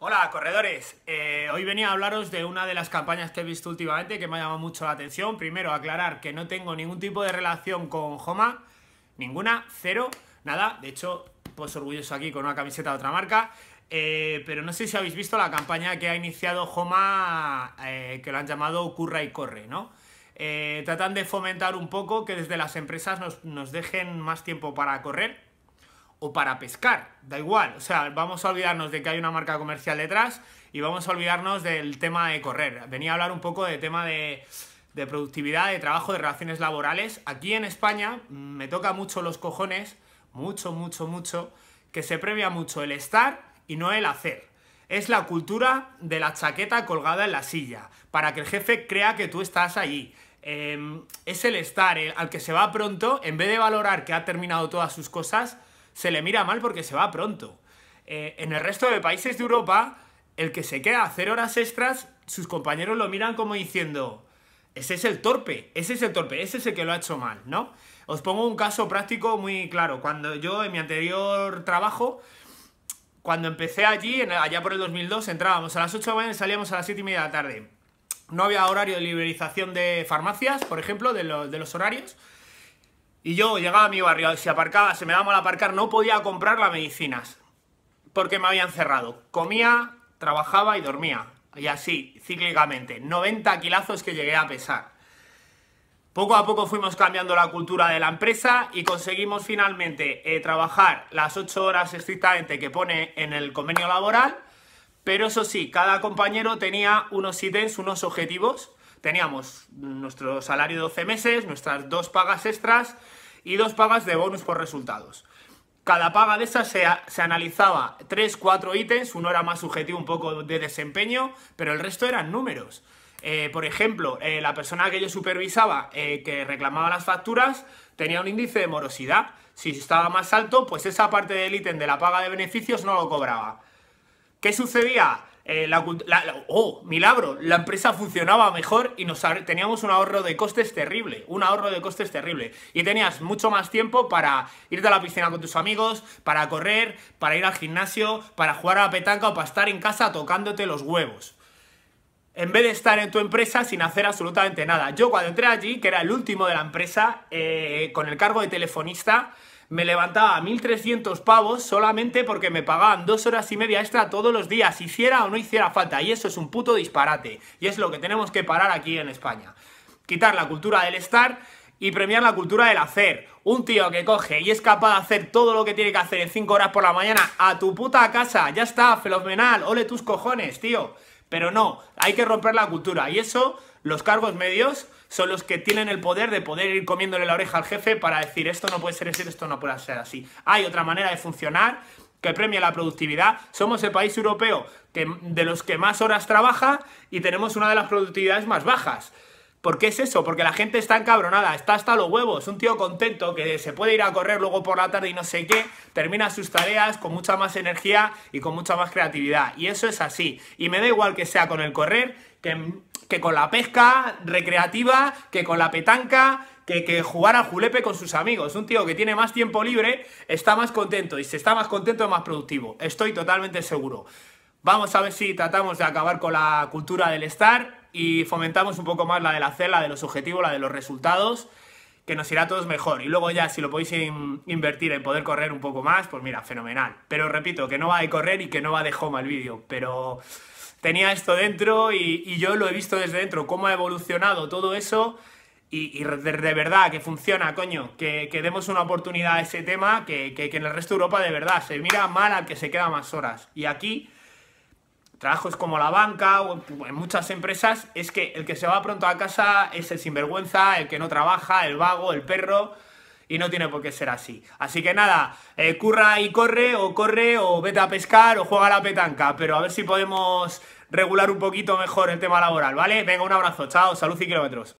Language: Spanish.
Hola corredores, eh, hoy venía a hablaros de una de las campañas que he visto últimamente que me ha llamado mucho la atención. Primero, aclarar que no tengo ningún tipo de relación con Homa, ninguna, cero, nada. De hecho, pues orgulloso aquí con una camiseta de otra marca. Eh, pero no sé si habéis visto la campaña que ha iniciado Homa, eh, que lo han llamado Curra y Corre, ¿no? tratan de fomentar un poco que desde las empresas nos dejen más tiempo para correr, o para pescar, da igual. O sea, vamos a olvidarnos de que hay una marca comercial detrás y vamos a olvidarnos del tema de correr. Venía a hablar un poco de tema de, productividad, de trabajo, de relaciones laborales. Aquí en España mm, me toca mucho los cojones, mucho, mucho, mucho, que se premia mucho el estar y no el hacer. Es la cultura de la chaqueta colgada en la silla, para que el jefe crea que tú estás allí. Em, es el estar, al que se va pronto, en vez de valorar que ha terminado todas sus cosas, se le mira mal porque se va pronto. Eh, en el resto de países de Europa, el que se queda a hacer horas extras, sus compañeros lo miran como diciendo, ese es el torpe, ese es el torpe, ese es el que lo ha hecho mal, ¿no? Os pongo un caso práctico muy claro. Cuando yo en mi anterior trabajo, cuando empecé allí, allá por el 2002, entrábamos a las 8 de la y salíamos a las 7 y media de la tarde. No había horario de liberalización de farmacias, por ejemplo, de, los, de los horarios. Y yo llegaba a mi barrio, si aparcaba, se me daba mal aparcar, no podía comprar las medicinas porque me habían cerrado. Comía, trabajaba y dormía. Y así, cíclicamente. 90 kilazos que llegué a pesar. Poco a poco fuimos cambiando la cultura de la empresa y conseguimos finalmente eh, trabajar las 8 horas estrictamente que pone en el convenio laboral. Pero eso sí, cada compañero tenía unos ítems, unos objetivos Teníamos nuestro salario de 12 meses, nuestras dos pagas extras y dos pagas de bonus por resultados. Cada paga de esas se, se analizaba 3, 4 ítems, uno era más subjetivo un poco de desempeño, pero el resto eran números. Eh, por ejemplo, eh, la persona que yo supervisaba, eh, que reclamaba las facturas, tenía un índice de morosidad. Si estaba más alto, pues esa parte del ítem de la paga de beneficios no lo cobraba. ¿Qué sucedía? Eh, ¡Oh! ¡Milagro! La empresa funcionaba mejor y nos, teníamos un ahorro de costes terrible. Un ahorro de costes terrible. Y tenías mucho más tiempo para irte a la piscina con tus amigos, para correr, para ir al gimnasio, para jugar a la petanca o para estar en casa tocándote los huevos. En vez de estar en tu empresa sin hacer absolutamente nada. Yo cuando entré allí, que era el último de la empresa, eh, con el cargo de telefonista, me levantaba 1.300 pavos solamente porque me pagaban dos horas y media extra todos los días, hiciera o no hiciera falta. Y eso es un puto disparate. Y es lo que tenemos que parar aquí en España. Quitar la cultura del estar y premiar la cultura del hacer. Un tío que coge y es capaz de hacer todo lo que tiene que hacer en 5 horas por la mañana a tu puta casa, ya está, fenomenal, ole tus cojones, tío. Pero no, hay que romper la cultura y eso los cargos medios son los que tienen el poder de poder ir comiéndole la oreja al jefe para decir esto no puede ser así, esto no puede ser así. Hay otra manera de funcionar que premia la productividad. Somos el país europeo de los que más horas trabaja y tenemos una de las productividades más bajas. ¿Por qué es eso? Porque la gente está encabronada, está hasta los huevos. Un tío contento que se puede ir a correr luego por la tarde y no sé qué, termina sus tareas con mucha más energía y con mucha más creatividad. Y eso es así. Y me da igual que sea con el correr, que, con la pesca recreativa, que con la petanca, que, que, jugar al julepe con sus amigos. Un tío que tiene más tiempo libre está más contento y si está más contento es más productivo. Estoy totalmente seguro. Vamos a ver si tratamos de acabar con la cultura del estar y fomentamos un poco más la de la la de los objetivos, la de los resultados, que nos irá a todos mejor. Y luego ya, si lo podéis invertir en poder correr un poco más, pues mira, fenomenal. Pero repito, que no va de correr y que no va de home el vídeo, pero tenía esto dentro y, yo lo he visto desde dentro, cómo ha evolucionado todo eso y, de, verdad que funciona, coño, que, demos una oportunidad a ese tema, que, que en el resto de Europa de verdad se mira mal al que se queda más horas. Y aquí trabajos como la banca o en muchas empresas, es que el que se va pronto a casa es el sinvergüenza, el que no trabaja, el vago, el perro, y no tiene por qué ser así. Así que nada, eh, curra y corre, o corre, o vete a pescar, o juega a la petanca, pero a ver si podemos regular un poquito mejor el tema laboral, ¿vale? Venga, un abrazo, chao, salud y kilómetros.